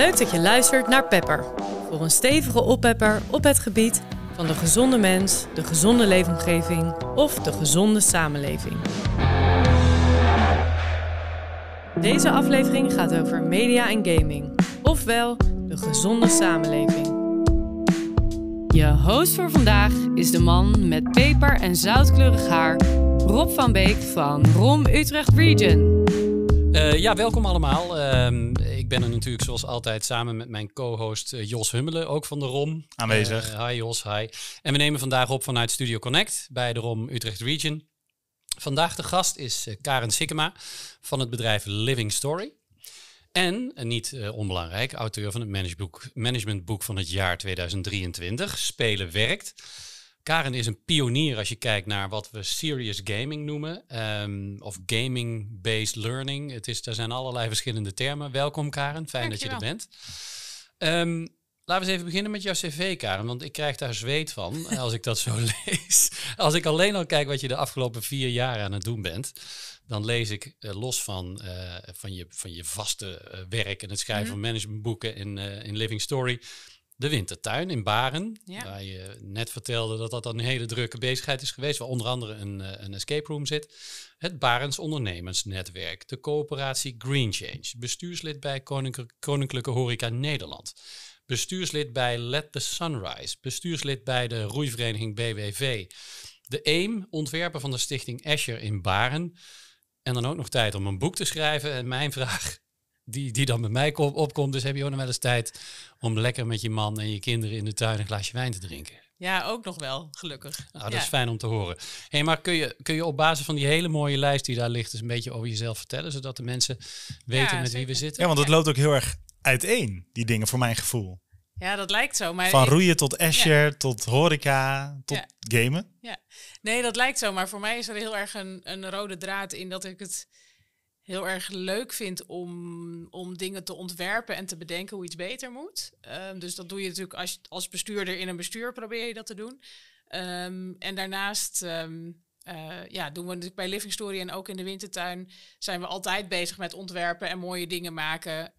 Leuk dat je luistert naar Pepper. Voor een stevige oppepper op het gebied van de gezonde mens, de gezonde leefomgeving of de gezonde samenleving. Deze aflevering gaat over media en gaming, ofwel de gezonde samenleving. Je host voor vandaag is de man met peper en zoutkleurig haar, Rob van Beek van Rom Utrecht Region. Eh, ja, welkom allemaal. Ehm, ik ben er natuurlijk zoals altijd samen met mijn co-host eh, Jos Hummelen, ook van de ROM. Aanwezig. Eh, hi Jos, hi. En we nemen vandaag op vanuit Studio Connect bij de ROM Utrecht Region. Vandaag de gast is Karen Sikkema van het bedrijf Living Story. En, niet onbelangrijk, auteur van het managementboek van het jaar 2023, Spelen Werkt. Karen is een pionier als je kijkt naar wat we serious gaming noemen. Ehm, of gaming-based learning. Het is, er zijn allerlei verschillende termen. Welkom Karen, fijn dat je er bent. Um, laten we eens even beginnen met jouw cv, Karen. Want ik krijg daar zweet van als ik dat zo lees. Als ik alleen al kijk wat je de afgelopen vier jaar aan het doen bent. Dan lees ik eh, los van, eh, van, je, van je vaste eh, werk en het schrijven mhm. van managementboeken in, in Living Story de Wintertuin in Baren. Waar je net vertelde dat dat een hele drukke bezigheid is geweest. Waar onder andere een, eh, een escape room zit. Het Barens Ondernemersnetwerk. De coöperatie Green Change. Bestuurslid bij Koninklijke Horeca Nederland. Bestuurslid bij Let the Sunrise. Bestuurslid bij de roeivereniging BWV. De EEM, ontwerper van de stichting Escher in Baren. En dan ook nog tijd om een boek te schrijven. En mijn vraag die, die dan bij mij opkomt. Dus heb je ook nog wel eens tijd om lekker met je man en je kinderen in de tuin een glaasje wijn te drinken. Ja, ook nog wel, gelukkig. Nou, dat is fijn om te horen. hey, maar kun je, kun je op basis van die hele mooie lijst die daar ligt, eens dus een beetje over jezelf vertellen, zodat de mensen weten met wie we zitten? Ja, want het loopt ook heel erg uiteen, die dingen, voor mijn gevoel. Ja, dat lijkt zo. Maar van roeien tot Escher, tot horeca, tot gamen. Ja, nee, dat lijkt zo. Maar voor mij is er heel erg een, een rode draad in dat ik het heel erg leuk vind om, om dingen te ontwerpen en te bedenken hoe iets beter moet. Ehm, dus dat doe je natuurlijk als, als bestuurder in een bestuur probeer je dat te doen. Ehm, en daarnaast ehm, eh, ja, doen we natuurlijk bij Living Story en ook in de wintertuin zijn we altijd bezig met ontwerpen en mooie dingen maken.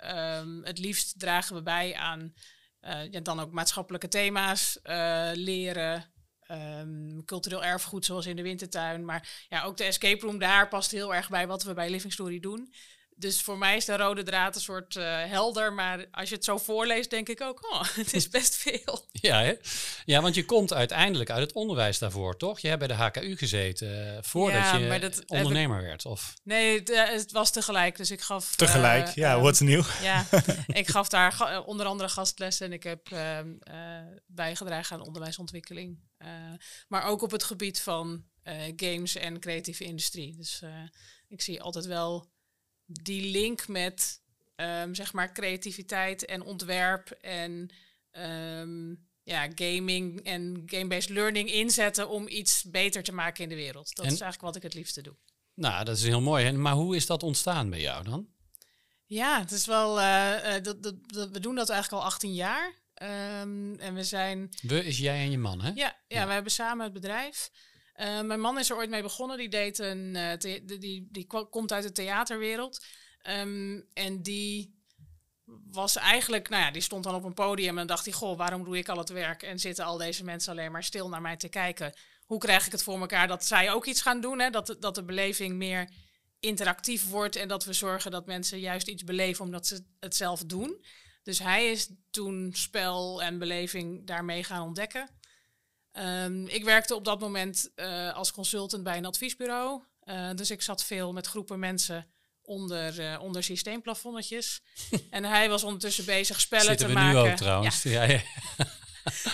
het liefst dragen we bij aan eh, ja, dan ook maatschappelijke thema's, eh, leren, Ehm, cultureel erfgoed, zoals in de wintertuin. Maar ja, ook de escape room daar past heel erg bij wat we bij Living Story doen. Dus voor mij is de rode draad een soort eh, helder. Maar als je het zo voorleest, denk ik ook, oh, het is best veel. Ja, hè? ja, want je komt uiteindelijk uit het onderwijs daarvoor, toch? Je hebt bij de HKU gezeten eh, voordat je eh, ondernemer werd, of? Nee, het, was tegelijk. Dus ik gaf... Tegelijk, ja, wat nieuw. Ja, ik gaf daar onder andere gastlessen en ik heb ehm, bijgedragen aan onderwijsontwikkeling. maar ook op het gebied van games en creatieve industrie. Dus ik zie altijd wel die link met ehm, zeg maar creativiteit en ontwerp en ehm, ja, gaming en game-based learning inzetten om iets beter te maken in de wereld. Dat is eigenlijk wat ik het liefste doe. Nou, dat is heel mooi. Maar hoe is dat ontstaan bij jou dan? Ja, het is wel. Eh, eh, dat, dat, dat, we doen dat eigenlijk al 18 jaar. Ehm, en we zijn. We is jij en je man, hè? Ja, ja, ja. we hebben samen het bedrijf. Eh, mijn man is er ooit mee begonnen. Die, deed een, eh, die, die, komt uit de theaterwereld. Ehm, en die was eigenlijk, nou ja, die stond dan op een podium en dacht hij, goh, waarom doe ik al het werk en zitten al deze mensen alleen maar stil naar mij te kijken? Hoe krijg ik het voor elkaar dat zij ook iets gaan doen? Hè? Dat, dat de beleving meer interactief wordt en dat we zorgen dat mensen juist iets beleven omdat ze het zelf doen. Dus hij is toen spel en beleving daarmee gaan ontdekken. Ehm, ik werkte op dat moment eh, als consultant bij een adviesbureau. Eh, dus ik zat veel met groepen mensen onder, eh, onder systeemplafonnetjes. en hij was ondertussen bezig spellen te maken. Nu ook, trouwens. Ja.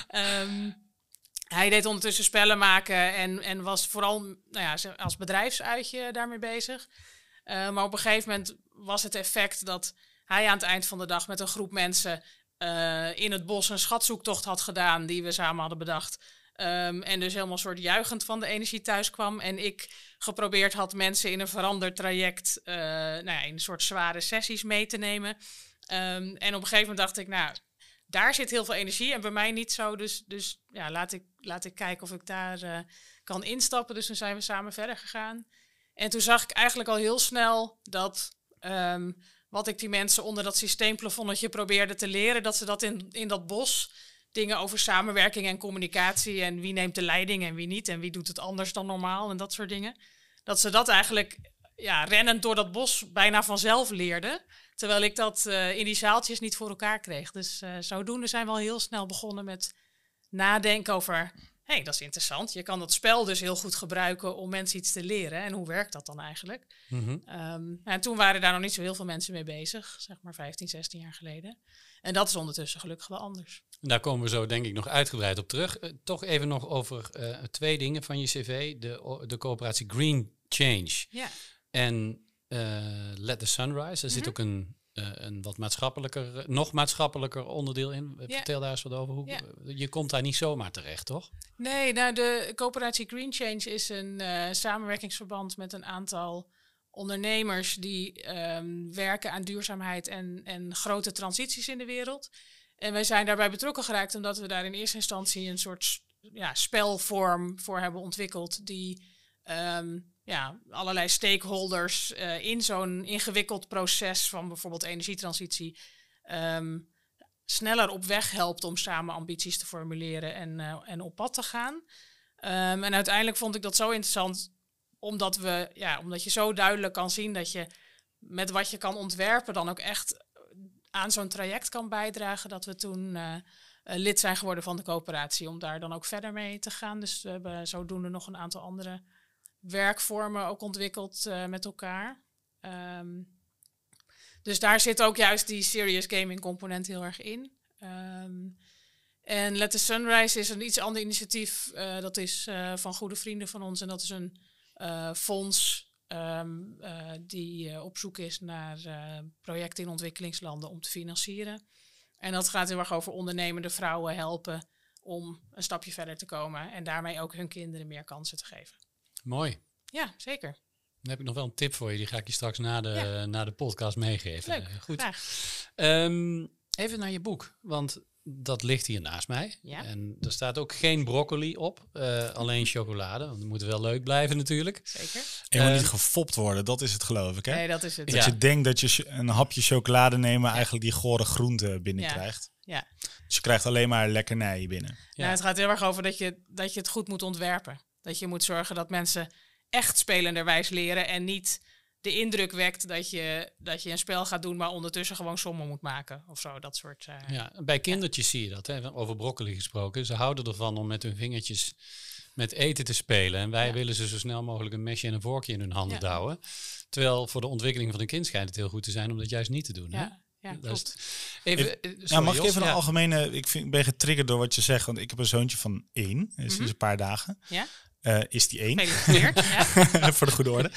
Ehm, hij deed ondertussen spellen maken en, en was vooral nou ja, als bedrijfsuitje daarmee bezig. maar op een gegeven moment was het effect dat hij aan het eind van de dag met een groep mensen in het bos een schatzoektocht had gedaan die we samen hadden bedacht. Ehm, en dus helemaal soort juichend van de energie thuis kwam. En ik geprobeerd had mensen in een veranderd traject, eh, nou ja, in een soort zware sessies mee te nemen. Ehm, en op een gegeven moment dacht ik, nou, daar zit heel veel energie en bij mij niet zo. Dus, dus ja, laat ik, laat ik kijken of ik daar eh, kan instappen. Dus toen zijn we samen verder gegaan. En toen zag ik eigenlijk al heel snel dat ehm, wat ik die mensen onder dat systeemplafonnetje probeerde te leren, dat ze dat in, in dat bos dingen over samenwerking en communicatie en wie neemt de leiding en wie niet en wie doet het anders dan normaal en dat soort dingen. Dat ze dat eigenlijk ja, rennend door dat bos bijna vanzelf leerden. Terwijl ik dat eh, in die zaaltjes niet voor elkaar kreeg. Dus uh, zodoende zijn we al heel snel begonnen met nadenken over... hé, hey, dat is interessant. Je kan dat spel dus heel goed gebruiken om mensen iets te leren. En hoe werkt dat dan eigenlijk? Mhm. Ehm, en toen waren daar nog niet zo heel veel mensen mee bezig. Zeg maar 15, 16 jaar geleden. En dat is ondertussen gelukkig wel anders. Daar komen we zo denk ik nog uitgebreid op terug. Eh, toch even nog over eh, twee dingen van je cv. De, de coöperatie Green Change. Ja. En eh, Let the Sunrise. Er zit mhm. ook een, een wat maatschappelijker, nog maatschappelijker onderdeel in. Vertel daar eens wat over. Je komt daar niet zomaar terecht, toch? Nee, nou de coöperatie Green Change is een samenwerkingsverband met een aantal ondernemers die ehm, werken aan duurzaamheid en, en grote transities in de wereld. En wij zijn daarbij betrokken geraakt omdat we daar in eerste instantie een soort ja, spelvorm voor hebben ontwikkeld die ehm, ja, allerlei stakeholders eh, in zo'n ingewikkeld proces van bijvoorbeeld energietransitie ehm, sneller op weg helpt om samen ambities te formuleren en, eh, en op pad te gaan. Ehm, en uiteindelijk vond ik dat zo interessant omdat, we, ja, omdat je zo duidelijk kan zien dat je met wat je kan ontwerpen dan ook echt aan zo'n traject kan bijdragen, dat we toen eh, eh, lid zijn geworden van de coöperatie. Om daar dan ook verder mee te gaan. Dus we hebben zodoende nog een aantal andere werkvormen ook ontwikkeld eh, met elkaar. Ehm, dus daar zit ook juist die serious gaming component heel erg in. Ehm, en Let the Sunrise is een iets ander initiatief. dat is van goede vrienden van ons. En dat is een fonds Ehm, eh, die eh, op zoek is naar eh, projecten in ontwikkelingslanden om te financieren. En dat gaat heel erg over ondernemende vrouwen helpen om een stapje verder te komen en daarmee ook hun kinderen meer kansen te geven. Mooi. Ja, zeker. Dan heb ik nog wel een tip voor je, die ga ik je straks na de, na de podcast meegeven. Goed. Ehm, even naar je boek, want dat ligt hier naast mij. Ja. En er staat ook geen broccoli op, eh, alleen chocolade. Want het moet wel leuk blijven natuurlijk. Zeker. En moet niet eh, gefopt worden, dat is het geloof ik. Hè? Nee, dat is het. Dat je denkt dat je een hapje chocolade nemen eigenlijk die gore groente binnenkrijgt. Ja. ja. Dus je krijgt alleen maar lekkernij binnen. Nou, het gaat heel erg over dat je, dat je het goed moet ontwerpen. Dat je moet zorgen dat mensen echt spelenderwijs leren en niet de indruk wekt dat je, dat je een spel gaat doen, maar ondertussen gewoon sommen moet maken of zo. Dat soort. Eh, ja, bij kindertjes zie je dat, hè? over broccoli gesproken. Ze houden ervan om met hun vingertjes met eten te spelen. En wij willen ze zo snel mogelijk een mesje en een vorkje in hun handen ja. douwen. Terwijl voor de ontwikkeling van een kind schijnt het heel goed te zijn om dat juist niet te doen. Hè? Ja, klopt. Even, eh, nou, mag ik even een algemene... Ik, vind, ben getriggerd door wat je zegt, want ik heb een zoontje van één, sinds mhm. een paar dagen. Ja? Eh, is die één. Voor de goede orde.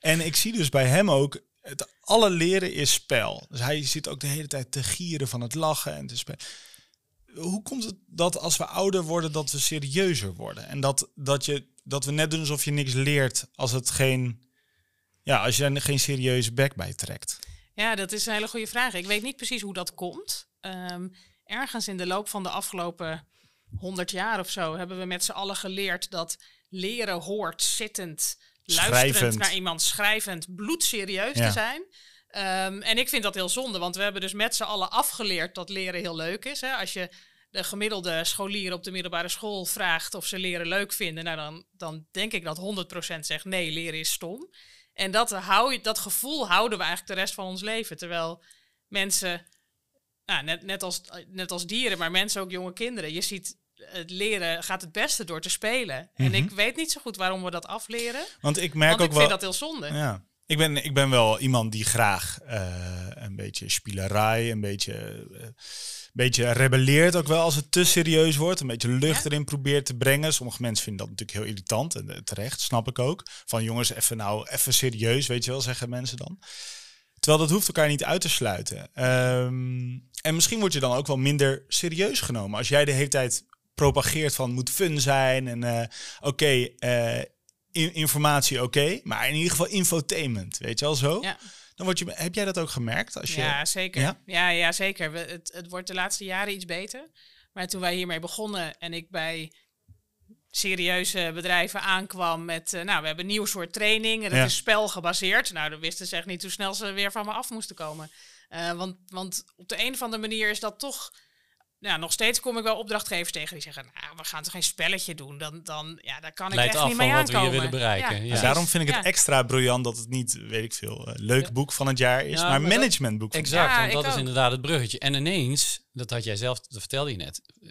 En ik zie dus bij hem ook, het alle leren is spel. Dus hij zit ook de hele tijd te gieren van het lachen en te spelen. Hoe komt het dat als we ouder worden, dat we serieuzer worden? En dat, dat, je, dat we net doen alsof je niks leert als, het geen, ja, als je er geen serieuze bek bij trekt? Ja, dat is een hele goede vraag. Ik weet niet precies hoe dat komt. Ehm, ergens in de loop van de afgelopen honderd jaar of zo hebben we met z'n allen geleerd dat leren hoort, zittend, luisterend naar iemand, schrijvend, bloedserieus te zijn. Ehm, en ik vind dat heel zonde, want we hebben dus met z'n allen afgeleerd dat leren heel leuk is. Hè? Als je de gemiddelde scholier op de middelbare school vraagt of ze leren leuk vinden, nou dan, dan denk ik dat 100% zegt nee, leren is stom. En dat, hou, dat gevoel houden we eigenlijk de rest van ons leven. Terwijl mensen, nou, net, net, als, eh, net als dieren, maar mensen ook jonge kinderen. Je ziet het leren gaat het beste door te spelen. En mhm. ik weet niet zo goed waarom we dat afleren. Want ik merk ook ik wel. Ik vind dat heel zonde. Ja. Ik ben, ik ben wel iemand die graag eh, een beetje spielerij, een beetje, eh, beetje rebelleert ook wel als het te serieus wordt. Een beetje lucht erin probeert te brengen. Sommige mensen vinden dat natuurlijk heel irritant en eh, terecht, snap ik ook. Van jongens, even nou, even serieus, weet je wel, zeggen mensen dan. Terwijl dat hoeft elkaar niet uit te sluiten. Ehm, en misschien word je dan ook wel minder serieus genomen. Als jij de hele tijd propageert van moet fun zijn en eh, oké, eh, in, informatie oké, maar in ieder geval infotainment, weet je wel zo. Dan word je, heb jij dat ook gemerkt? Als je, ja, zeker. Ja, ja, zeker. We, het, het wordt de laatste jaren iets beter. Maar toen wij hiermee begonnen en ik bij serieuze bedrijven aankwam met, eh, nou, we hebben een nieuw soort training en dat is spel gebaseerd. Nou, dan wisten ze echt niet hoe snel ze weer van me af moesten komen. want, want op de een of andere manier is dat toch nou, nog steeds kom ik wel opdrachtgevers tegen die zeggen, nou, we gaan toch geen spelletje doen. Dan, dan, ja, daar kan ik Leidt echt niet mee aankomen. wat we willen bereiken. Ja. Dus daarom vind ik het extra briljant dat het niet, weet ik veel, eh, leuk boek van het jaar is, maar, het managementboek. Exact, want dat is inderdaad het bruggetje. En ineens, dat had jij zelf, dat vertelde je net, eh,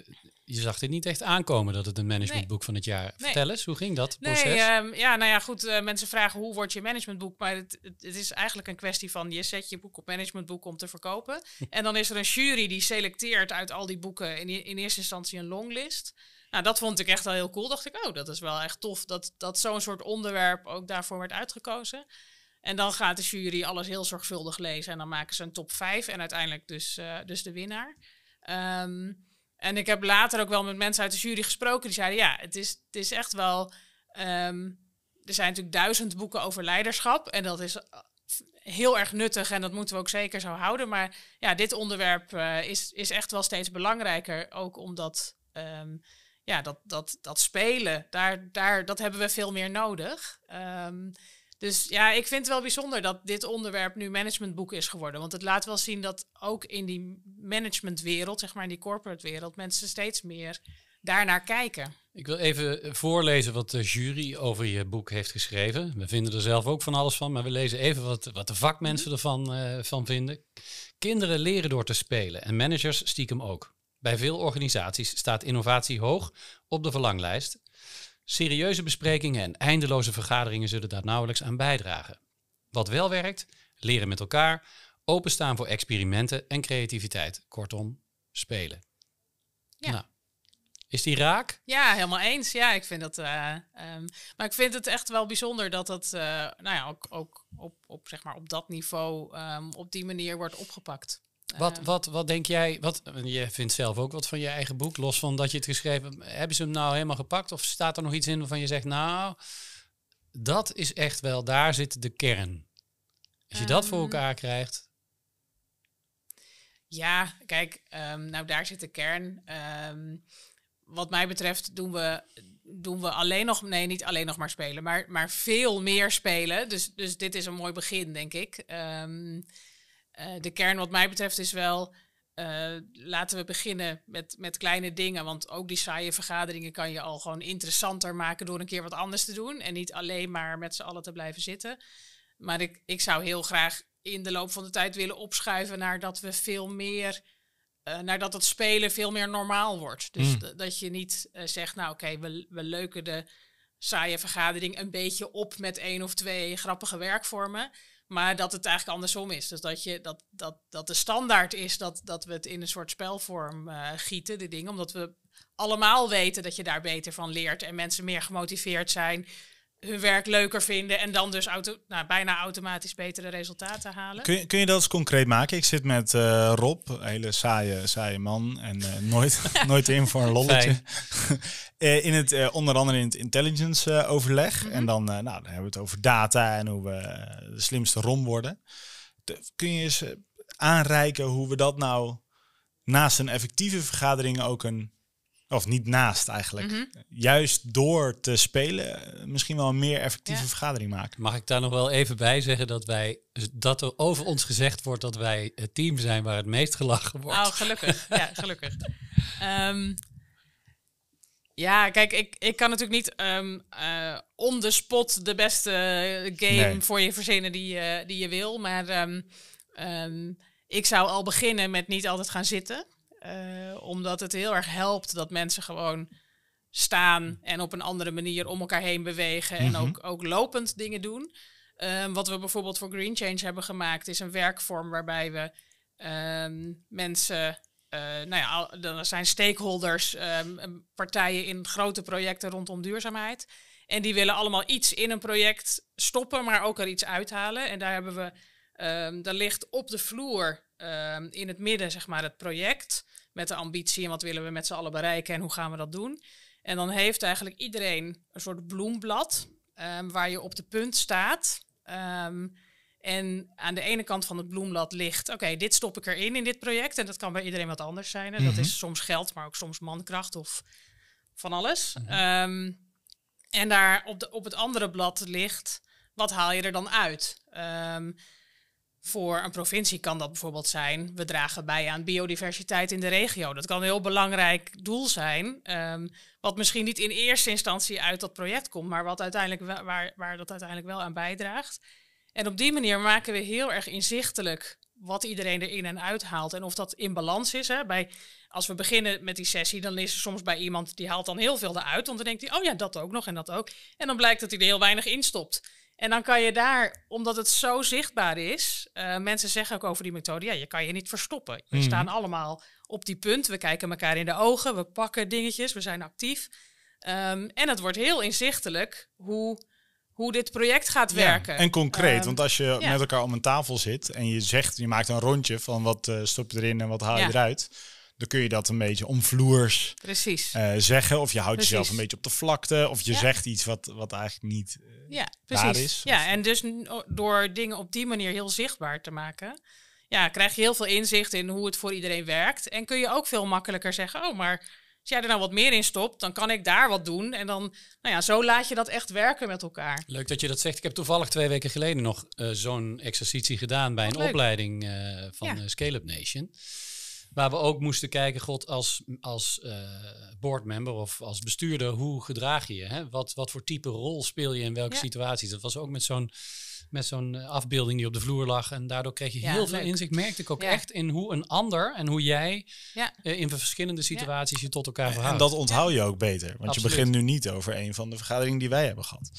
je zag dit niet echt aankomen dat het een managementboek van het jaar. Nee. Vertel eens, hoe ging dat proces? Nee, ehm, ja, nou ja, goed. Eh, mensen vragen hoe wordt je managementboek? Maar het, het, is eigenlijk een kwestie van je zet je boek op managementboek om te verkopen. en dan is er een jury die selecteert uit al die boeken in, in eerste instantie een longlist. Nou, dat vond ik echt wel heel cool. Dacht ik, oh, dat is wel echt tof dat, dat zo'n soort onderwerp ook daarvoor werd uitgekozen. En dan gaat de jury alles heel zorgvuldig lezen en dan maken ze een top 5 en uiteindelijk dus, eh, dus de winnaar. Um, en ik heb later ook wel met mensen uit de jury gesproken die zeiden, ja, het is, het is echt wel. Ehm, er zijn natuurlijk duizend boeken over leiderschap en dat is eh, heel erg nuttig en dat moeten we ook zeker zo houden. Maar ja, dit onderwerp eh, is, is echt wel steeds belangrijker, ook omdat ehm, ja, dat, dat, dat spelen, daar, daar, dat hebben we veel meer nodig. Um, dus ja, ik vind het wel bijzonder dat dit onderwerp nu managementboek is geworden. Want het laat wel zien dat ook in die managementwereld, zeg maar in die corporate wereld, mensen steeds meer daarnaar kijken. Ik wil even voorlezen wat de jury over je boek heeft geschreven. We vinden er zelf ook van alles van, maar we lezen even wat, wat de vakmensen mhm. ervan eh, van vinden. Kinderen leren door te spelen en managers stiekem ook. Bij veel organisaties staat innovatie hoog op de verlanglijst. Serieuze besprekingen en eindeloze vergaderingen zullen daar nauwelijks aan bijdragen. Wat wel werkt, leren met elkaar, openstaan voor experimenten en creativiteit. Kortom, spelen. Ja. Nou, is die raak? Ja, helemaal eens. Ja, ik vind dat. Eh, ehm, maar ik vind het echt wel bijzonder dat dat, eh, nou ja, ook, ook op, op, zeg maar op dat niveau ehm, op die manier wordt opgepakt. Wat, eh. wat, wat denk jij, wat, je vindt zelf ook wat van je eigen boek, los van dat je het geschreven hebt. Hebben ze hem nou helemaal gepakt of staat er nog iets in waarvan je zegt, nou, dat is echt wel, daar zit de kern. Als je dat voor ehm. elkaar krijgt. Ja, kijk, ehm, nou daar zit de kern. Ehm, wat mij betreft doen we, doen we alleen nog, nee, niet alleen nog maar spelen, maar, maar veel meer spelen. Dus, dus dit is een mooi begin, denk ik. Eh, de kern wat mij betreft is wel, eh, laten we beginnen met, met kleine dingen. Want ook die saaie vergaderingen kan je al gewoon interessanter maken door een keer wat anders te doen. En niet alleen maar met z'n allen te blijven zitten. Maar ik, ik zou heel graag in de loop van de tijd willen opschuiven naar dat we veel meer. Eh, naar dat het spelen veel meer normaal wordt. Dus hmm. dat je niet zegt, nou oké, we, we leuken de saaie vergadering een beetje op met één of twee grappige werkvormen. Maar dat het eigenlijk andersom is. Dus dat, je, dat, dat, dat de standaard is dat, dat we het in een soort spelvorm eh, gieten, de dingen. Omdat we allemaal weten dat je daar beter van leert en mensen meer gemotiveerd zijn hun werk leuker vinden en dan dus auto, nou, bijna automatisch betere resultaten halen. Kun je, kun je dat eens concreet maken? Ik zit met eh, Rob, een hele saaie, saaie man en uh, nooit, nooit in voor een lolletje. Eh, in het, onder andere in het intelligence overleg. Mhm. En dan, nou, dan hebben we het over data en hoe we de slimste rom worden. kun je eens aanreiken hoe we dat nou naast een effectieve vergadering ook een of niet naast eigenlijk. Mhm. Juist door te spelen eh, misschien wel een meer effectieve vergadering maken. Mag ik daar nog wel even bij zeggen dat wij dat er over ons gezegd wordt dat wij het team zijn waar het meest gelachen wordt. Oh, gelukkig. Ja, gelukkig. Ehm, ja, kijk, ik, ik kan natuurlijk niet um, uh, on the spot de beste eh, game voor je verzinnen die, die je wil. Maar ehm, ik zou al beginnen met niet altijd gaan zitten. Eh, omdat het heel erg helpt dat mensen gewoon staan mm. en op een andere manier om elkaar heen bewegen en mhm. ook, ook lopend dingen doen. Ehm, wat we bijvoorbeeld voor Green Change hebben gemaakt is een werkvorm waarbij we ehm, mensen, eh, nou ja, er zijn stakeholders, ehm, partijen in grote projecten rondom duurzaamheid. En die willen allemaal iets in een project stoppen, maar ook er iets uithalen. En daar hebben we, daar ligt op de vloer Ehm, in het midden, zeg maar, het project met de ambitie en wat willen we met z'n allen bereiken en hoe gaan we dat doen. En dan heeft eigenlijk iedereen een soort bloemblad ehm, waar je op de punt staat. Ehm, en aan de ene kant van het bloemblad ligt, oké, dit stop ik erin in dit project. En dat kan bij iedereen wat anders zijn. En dat mhm. is soms geld, maar ook soms mankracht of van alles. Mhm. en daar op, de, op het andere blad ligt, wat haal je er dan uit? Voor een provincie kan dat bijvoorbeeld zijn, we dragen bij aan biodiversiteit in de regio. Dat kan een heel belangrijk doel zijn, um, wat misschien niet in eerste instantie uit dat project komt, maar wat uiteindelijk waar, waar dat uiteindelijk wel aan bijdraagt. En op die manier maken we heel erg inzichtelijk wat iedereen erin en uithaalt en of dat in balans is. Hè? Bij, als we beginnen met die sessie, dan is er soms bij iemand die haalt dan heel veel eruit, want dan denkt hij, oh ja, dat ook nog en dat ook. En dan blijkt dat hij er heel weinig instopt. En dan kan je daar, omdat het zo zichtbaar is, uh, mensen zeggen ook over die methode, ja, je kan je niet verstoppen. We mhm. staan allemaal op die punt, we kijken elkaar in de ogen, we pakken dingetjes, we zijn actief. Ehm, en het wordt heel inzichtelijk hoe, hoe dit project gaat werken. Ja, en concreet, ehm, want als je met elkaar om een tafel zit en je zegt, je maakt een rondje van wat eh, stop je erin en wat haal je eruit dan kun je dat een beetje omvloers precies. Eh, zeggen. Of je houdt jezelf een beetje op de vlakte. Of je zegt iets wat, wat eigenlijk niet eh, waar ja, is. Ja, en dus door dingen op die manier heel zichtbaar te maken... Ja, krijg je heel veel inzicht in hoe het voor iedereen werkt. En kun je ook veel makkelijker zeggen... oh, maar als jij er nou wat meer in stopt, dan kan ik daar wat doen. En dan, nou ja, zo laat je dat echt werken met elkaar. Leuk dat je dat zegt. Ik heb toevallig twee weken geleden nog eh, zo'n exercitie gedaan bij een opleiding van ja. Scale Up Nation. Waar we ook moesten kijken, God, als, als eh, boardmember of als bestuurder, hoe gedraag je je? Hè? Wat, wat voor type rol speel je in welke situaties? Dat was ook met zo'n met zo'n eh, afbeelding die op de vloer lag. En daardoor kreeg je heel veel inzicht. Merkte ik ook echt in hoe een ander en hoe jij eh, in verschillende situaties je tot elkaar verhoudt. En dat onthoud je ook beter. Want je begint nu niet over een van de vergaderingen die wij hebben gehad.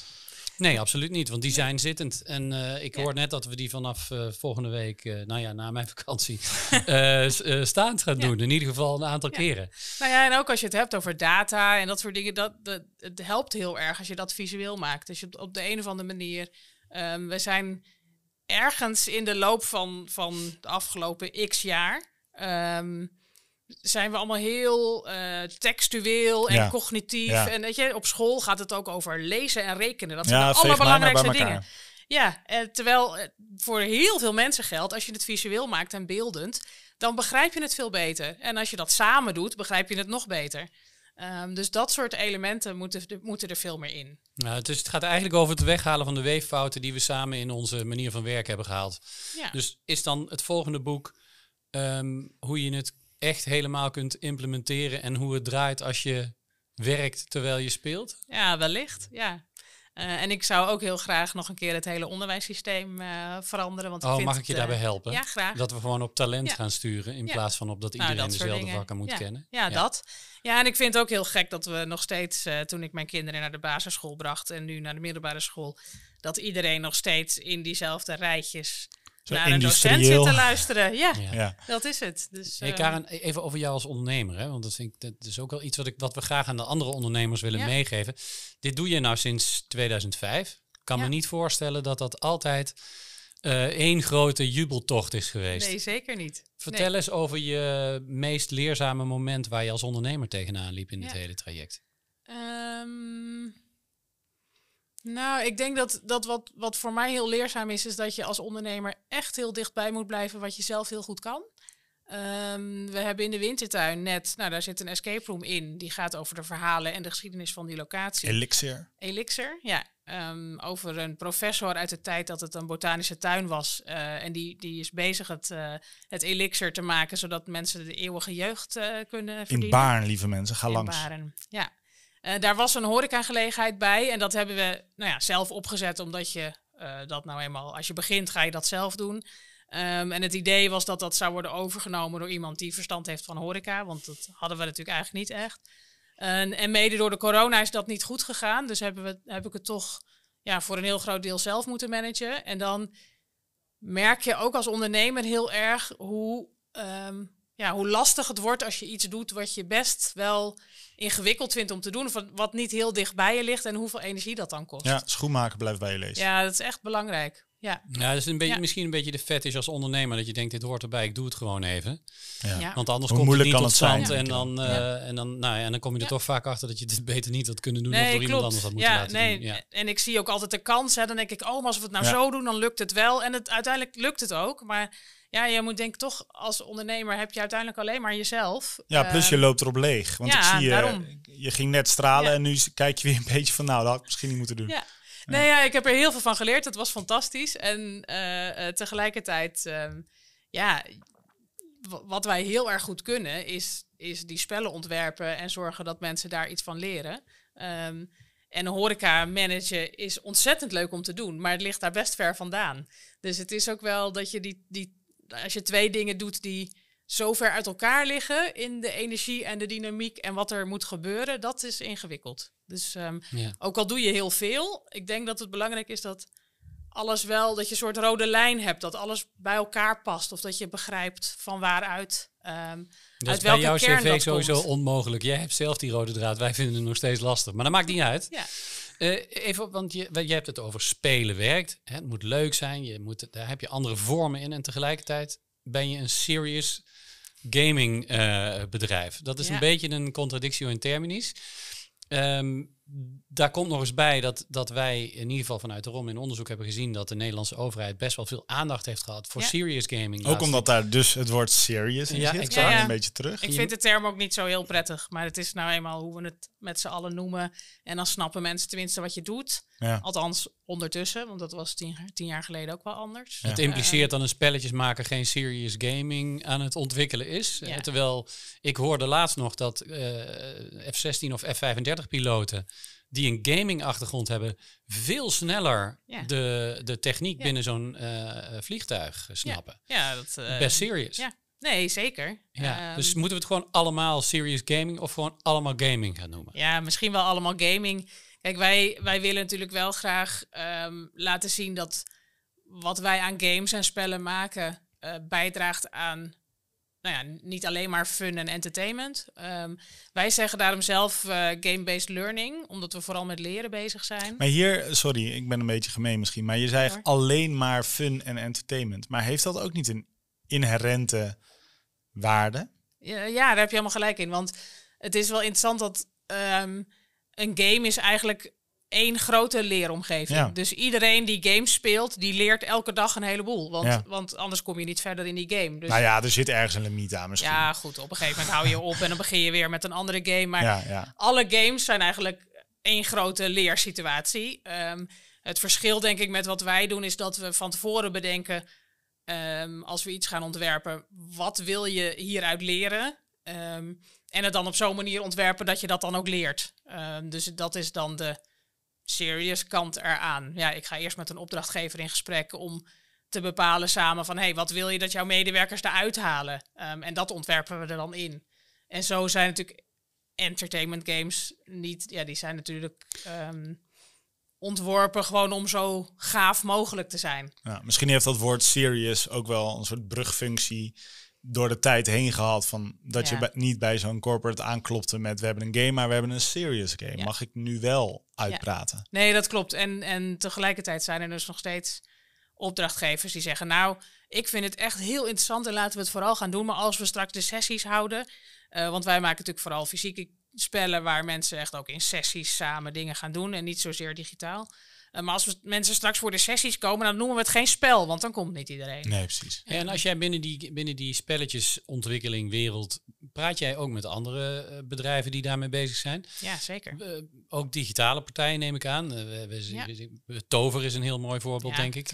Nee, absoluut niet, want die zijn zittend. En eh, ik hoor net dat we die vanaf eh, volgende week, eh, nou ja, na mijn vakantie, staand gaan doen. In ieder geval een aantal keren. Nou ja, en ook als je het hebt over data en dat soort dingen, dat, het helpt heel erg als je dat visueel maakt. Dus je op, op de een of andere manier, ehm, we zijn ergens in de loop van, van de afgelopen x jaar. Ehm, zijn we allemaal heel uh, textueel en cognitief. En weet je, op school gaat het ook over lezen en rekenen. Dat zijn allemaal belangrijke dingen. Ja, en terwijl eh, voor heel veel mensen geldt, als je het visueel maakt en beeldend, dan begrijp je het veel beter. En als je dat samen doet, begrijp je het nog beter. Ehm, dus dat soort elementen moeten, moeten er veel meer in. Nou, dus het gaat eigenlijk over het weghalen van de weeffouten die we samen in onze manier van werken hebben gehaald. Dus is dan het volgende boek ehm, hoe je het echt helemaal kunt implementeren en hoe het draait als je werkt terwijl je speelt? Ja, wellicht. Ja. Eh, en ik zou ook heel graag nog een keer het hele onderwijssysteem eh, veranderen. Want oh, ik vind mag ik je daarbij eh, helpen? ja, graag. Dat we gewoon op talent ja. gaan sturen in ja. plaats van op dat nou, iedereen dat dezelfde vakken moet ja. kennen. Ja, dat. Ja, en ik vind het ook heel gek dat we nog steeds, toen ik mijn kinderen naar de basisschool bracht en nu naar de middelbare school, dat iedereen nog steeds in diezelfde rijtjes zo naar een docent zitten luisteren. Ja, dat is het. Dus, eh, Karen, even over jou als ondernemer. Hè? Want dat, vind ik, dat is ook wel iets wat, ik, wat we graag aan de andere ondernemers willen meegeven. Dit doe je nou sinds 2005. Ik kan me niet voorstellen dat dat altijd uh, één grote jubeltocht is geweest. Nee, zeker niet. Vertel eens over je meest leerzame moment waar je als ondernemer tegenaan liep in dit hele traject. Ehm, nou, ik denk dat, dat wat, wat voor mij heel leerzaam is, is dat je als ondernemer echt heel dichtbij moet blijven wat je zelf heel goed kan. Ehm, we hebben in de wintertuin net, nou daar zit een escape room in, die gaat over de verhalen en de geschiedenis van die locatie. Elixir. Elixir, ja. Ehm, over een professor uit de tijd dat het een botanische tuin was. Eh, en die, die is bezig het, uh, het elixir te maken, zodat mensen de eeuwige jeugd eh, kunnen verdienen. In Baarn, lieve mensen, ga in langs. Baarn, ja. Eh, daar was een horecagelegenheid bij en dat hebben we nou ja, zelf opgezet, omdat je eh, dat nou eenmaal, als je begint, ga je dat zelf doen. Ehm, en het idee was dat dat zou worden overgenomen door iemand die verstand heeft van horeca, want dat hadden we natuurlijk eigenlijk niet echt. en mede door de corona is dat niet goed gegaan, dus hebben we, heb ik het toch ja, voor een heel groot deel zelf moeten managen. En dan merk je ook als ondernemer heel erg hoe ehm, ja, hoe lastig het wordt als je iets doet wat je best wel ingewikkeld vindt om te doen. Of wat niet heel dicht bij je ligt en hoeveel energie dat dan kost. Ja, schoenmaken blijft bij je lezen. Ja, dat is echt belangrijk. Ja, ja dat is een beetje, misschien een beetje de is als ondernemer. Dat je denkt, dit hoort erbij, ik doe het gewoon even. Ja. Want anders komt het niet tot stand. En, dan, eh, en, dan, nou en dan kom je er toch vaak achter dat je dit beter niet had kunnen doen. Nee, of door iemand anders had moeten laten nee. doen. Ja. En ik zie ook altijd de kans. Hè. Dan denk ik, oh, maar als we het nou zo doen, dan lukt het wel. En het, uiteindelijk lukt het ook. Maar ja, je moet denk ik toch als ondernemer heb je uiteindelijk alleen maar jezelf. Ja, plus je ehm, loopt erop leeg. Want ik zie je, je ging net stralen en nu kijk je weer een beetje van, nou, dat had ik misschien niet moeten doen. Nee, ja, ik heb er heel veel van geleerd. Het was fantastisch. En eh, eh, tegelijkertijd, ehm, ja, wat wij heel erg goed kunnen, is, is die spellen ontwerpen en zorgen dat mensen daar iets van leren. Um, en horeca managen is ontzettend leuk om te doen, maar het ligt daar best ver vandaan. Dus het is ook wel dat je die, die als je twee dingen doet die zo ver uit elkaar liggen in de energie en de dynamiek en wat er moet gebeuren, dat is ingewikkeld. Dus ehm, ook al doe je heel veel, ik denk dat het belangrijk is dat alles wel, dat je een soort rode lijn hebt, dat alles bij elkaar past of dat je begrijpt van waaruit. Ehm, dat uit bij jouw kern cv sowieso onmogelijk. Jij hebt zelf die rode draad, wij vinden het nog steeds lastig, maar dat maakt niet uit. Ja. Eh, even, want je, je hebt het over spelen werkt. Hè? Het moet leuk zijn, je moet, daar heb je andere vormen in. En tegelijkertijd ben je een serious gaming eh, bedrijf. Dat is een beetje een contradictie in terminis. Um, daar komt nog eens bij dat, dat wij in ieder geval vanuit de ROM in onderzoek hebben gezien dat de Nederlandse overheid best wel veel aandacht heeft gehad voor serious gaming. Ook omdat daar dus het woord serious in zit. Ik ja, een beetje terug. Ik vind de term ook niet zo heel prettig, maar het is nou eenmaal hoe we het met z'n allen noemen. En dan snappen mensen tenminste wat je doet. Althans, ondertussen, want dat was tien, tien jaar geleden ook wel anders. Het impliceert dat een spelletjesmaker geen serious gaming aan het ontwikkelen is. Eh, terwijl ik hoorde laatst nog dat eh, F-16 of F-35 piloten die een gaming-achtergrond hebben, veel sneller de, de techniek binnen zo'n eh, vliegtuig eh, snappen. Ja, dat, uh, Best serious. Ja. Nee, zeker. Ja, dus ehm, moeten we het gewoon allemaal serious gaming of gewoon allemaal gaming gaan noemen? Ja, misschien wel allemaal gaming. Kijk, wij, wij willen natuurlijk wel graag ehm, laten zien dat wat wij aan games en spellen maken bijdraagt aan nou ja, niet alleen maar fun en entertainment. Ehm, wij zeggen daarom zelf eh, game-based learning, omdat we vooral met leren bezig zijn. Maar hier, sorry, ik ben een beetje gemeen misschien, maar je zei alleen maar fun en entertainment. Maar heeft dat ook niet een inherente waarde? Ja, ja daar heb je helemaal gelijk in, want het is wel interessant dat ehm, een game is eigenlijk één grote leeromgeving. Dus iedereen die games speelt, die leert elke dag een heleboel. Want, want anders kom je niet verder in die game. Dus nou ja, er zit ergens een limiet aan misschien. Ja, goed. Op een gegeven moment hou je op en dan begin je weer met een andere game. Maar alle games zijn eigenlijk één grote leersituatie. Ehm, het verschil denk ik met wat wij doen is dat we van tevoren bedenken... Ehm, als we iets gaan ontwerpen, wat wil je hieruit leren? Ehm, en het dan op zo'n manier ontwerpen dat je dat dan ook leert. dus dat is dan de serious kant eraan. Ja, ik ga eerst met een opdrachtgever in gesprek om te bepalen samen van... hé, hey, wat wil je dat jouw medewerkers eruit halen? Ehm, en dat ontwerpen we er dan in. En zo zijn natuurlijk entertainment games niet... Ja, die zijn natuurlijk... Ehm, ontworpen gewoon om zo gaaf mogelijk te zijn. Ja, misschien heeft dat woord serious ook wel een soort brugfunctie door de tijd heen gehaald van dat je niet bij zo'n corporate aanklopte met we hebben een game, maar we hebben een serious game. Mag ik nu wel uitpraten? Nee, dat klopt. En, en tegelijkertijd zijn er dus nog steeds opdrachtgevers die zeggen, nou, ik vind het echt heel interessant en laten we het vooral gaan doen. Maar als we straks de sessies houden, eh, want wij maken natuurlijk vooral fysieke spellen waar mensen echt ook in sessies samen dingen gaan doen en niet zozeer digitaal. Eh, maar als we, mensen straks voor de sessies komen, dan noemen we het geen spel, want dan komt niet iedereen. Nee, precies. en als jij binnen die, binnen die spelletjesontwikkeling wereld, praat jij ook met andere eh, bedrijven die daarmee bezig zijn? Ja, zeker. Eh, ook digitale partijen neem ik aan. we, Tover is een heel mooi voorbeeld, denk ik.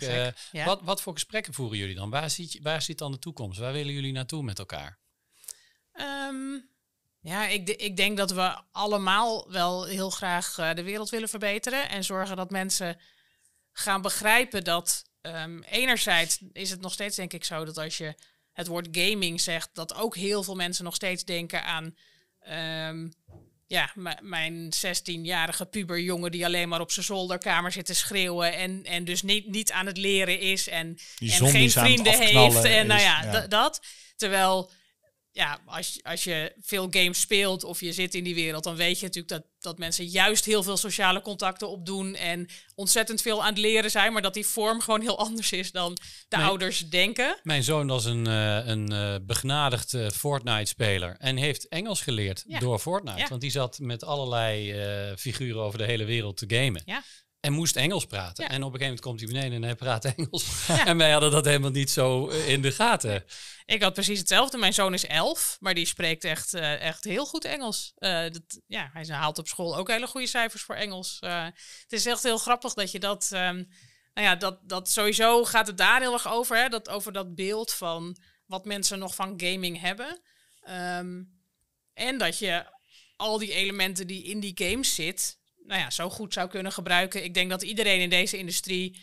wat, wat voor gesprekken voeren jullie dan? Waar zit, waar zit dan de toekomst? Waar willen jullie naartoe met elkaar? Ehm, ja, ik, ik denk dat we allemaal wel heel graag eh, de wereld willen verbeteren en zorgen dat mensen gaan begrijpen dat ehm, enerzijds is het nog steeds denk ik zo dat als je het woord gaming zegt, dat ook heel veel mensen nog steeds denken aan ehm, ja, mijn 16-jarige puberjongen die alleen maar op zijn zolderkamer zit te schreeuwen en, en dus niet, niet aan het leren is en, en geen vrienden heeft en nou ja. dat. Terwijl ja, als, als je veel games speelt of je zit in die wereld, dan weet je natuurlijk dat, dat mensen juist heel veel sociale contacten opdoen en ontzettend veel aan het leren zijn, maar dat die vorm gewoon heel anders is dan de ouders denken. Mijn zoon was een, uh, een uh, Fortnite-speler en heeft Engels geleerd door Fortnite, want die zat met allerlei figuren over de hele wereld te gamen. Ja. En moest Engels praten. En op een gegeven moment komt hij beneden en hij praat Engels. En wij hadden dat helemaal niet zo eh, in de gaten. Ik had precies hetzelfde. Mijn zoon is elf, maar die spreekt echt, eh, echt heel goed Engels. Eh, dat, ja, hij haalt op school ook hele goede cijfers voor Engels. het is echt heel grappig dat je dat... Ehm, nou ja, dat, dat sowieso gaat het daar heel erg over. Hè? Dat, over dat beeld van wat mensen nog van gaming hebben. Ehm, en dat je al die elementen die in die games zitten nou ja, zo goed zou kunnen gebruiken. Ik denk dat iedereen in deze industrie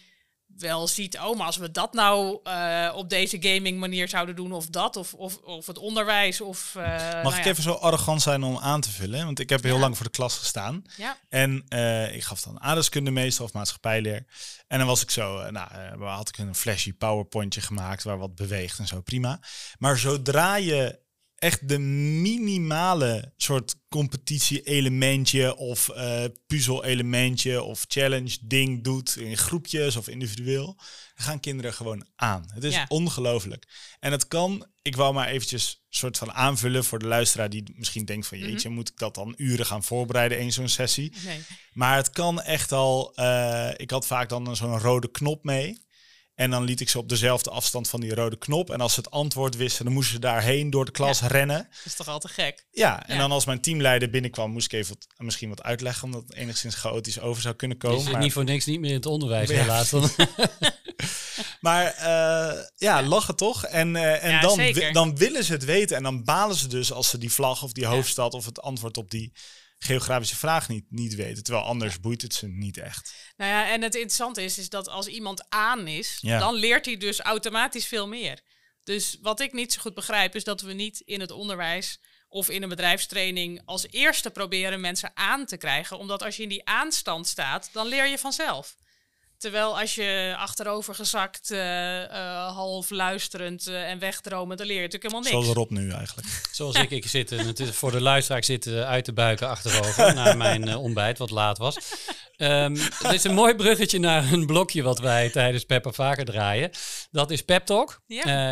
wel ziet, oh, maar als we dat nou eh, op deze gaming manier zouden doen, of dat, of, of, of het onderwijs, of... Eh, Mag nou ik even zo arrogant zijn om aan te vullen? Want ik heb heel lang voor de klas gestaan. Ja. En eh, ik gaf dan aardeskunde meester of maatschappijleer. En dan was ik zo, nou, had ik een flashy powerpointje gemaakt waar wat beweegt en zo, prima. Maar zodra je echt de minimale soort competitie-elementje of uh, eh, puzzel-elementje of challenge-ding doet in groepjes of individueel, gaan kinderen gewoon aan. Het is ongelooflijk. En het kan, ik wou maar eventjes soort van aanvullen voor de luisteraar die misschien denkt van jeetje, mhm. moet ik dat dan uren gaan voorbereiden in zo'n sessie? Nee. Maar het kan echt al, eh, ik had vaak dan zo'n rode knop mee. En dan liet ik ze op dezelfde afstand van die rode knop. En als ze het antwoord wisten, dan moesten ze daarheen door de klas rennen. Dat is toch altijd gek? Ja, en dan als mijn teamleider binnenkwam, moest ik even misschien wat uitleggen. Omdat het enigszins chaotisch over zou kunnen komen. Je zit maar... niet voor niks niet meer in het onderwijs helaas. Dan. maar eh, ja, lachen toch? En, eh, en dan, dan willen ze het weten. En dan balen ze dus als ze die vlag of die hoofdstad of het antwoord op die geografische vraag niet, niet weten. Terwijl anders boeit het ze niet echt. Nou ja, en het interessante is, is dat als iemand aan is, dan leert hij dus automatisch veel meer. Dus wat ik niet zo goed begrijp, is dat we niet in het onderwijs of in een bedrijfstraining als eerste proberen mensen aan te krijgen. Omdat als je in die aanstand staat, dan leer je vanzelf. Terwijl als je achterover gezakt, eh, eh, half luisterend eh, en wegdromend, dan leer je natuurlijk helemaal niks. Zoals erop nu eigenlijk. Zoals ik, ik zit is voor de luisteraar, zit uit de buiken achterover naar mijn ontbijt, wat laat was. Um, ehm, het is een mooi bruggetje naar een blokje wat wij tijdens Pepper vaker draaien. Dat is Pep Talk.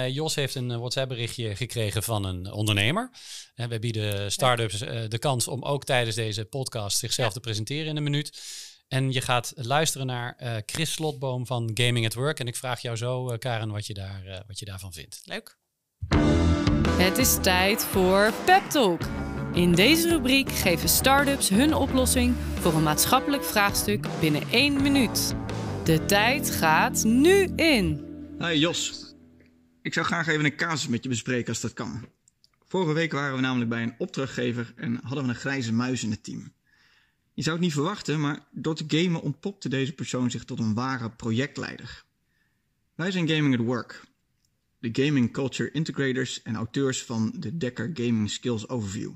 Jos heeft een WhatsApp berichtje gekregen van een ondernemer. En we bieden start-ups de kans om ook tijdens deze podcast zichzelf te presenteren in een minuut. En je gaat luisteren naar eh, Chris Slotboom van Gaming at Work. En ik vraag jou zo, eh, Karen, wat je, daar, eh, wat je daarvan vindt. Leuk. Het is tijd voor Pep Talk. In deze rubriek geven start-ups hun oplossing voor een maatschappelijk vraagstuk binnen één minuut. De tijd gaat nu in. Hey Jos, ik zou graag even een casus met je bespreken als dat kan. Vorige week waren we namelijk bij een opdrachtgever en hadden we een grijze muis in het team. Je zou het niet verwachten, maar door te gamen ontpopte deze persoon zich tot een ware projectleider. Wij zijn Gaming at Work, de gaming culture integrators en auteurs van de Decker Gaming Skills Overview.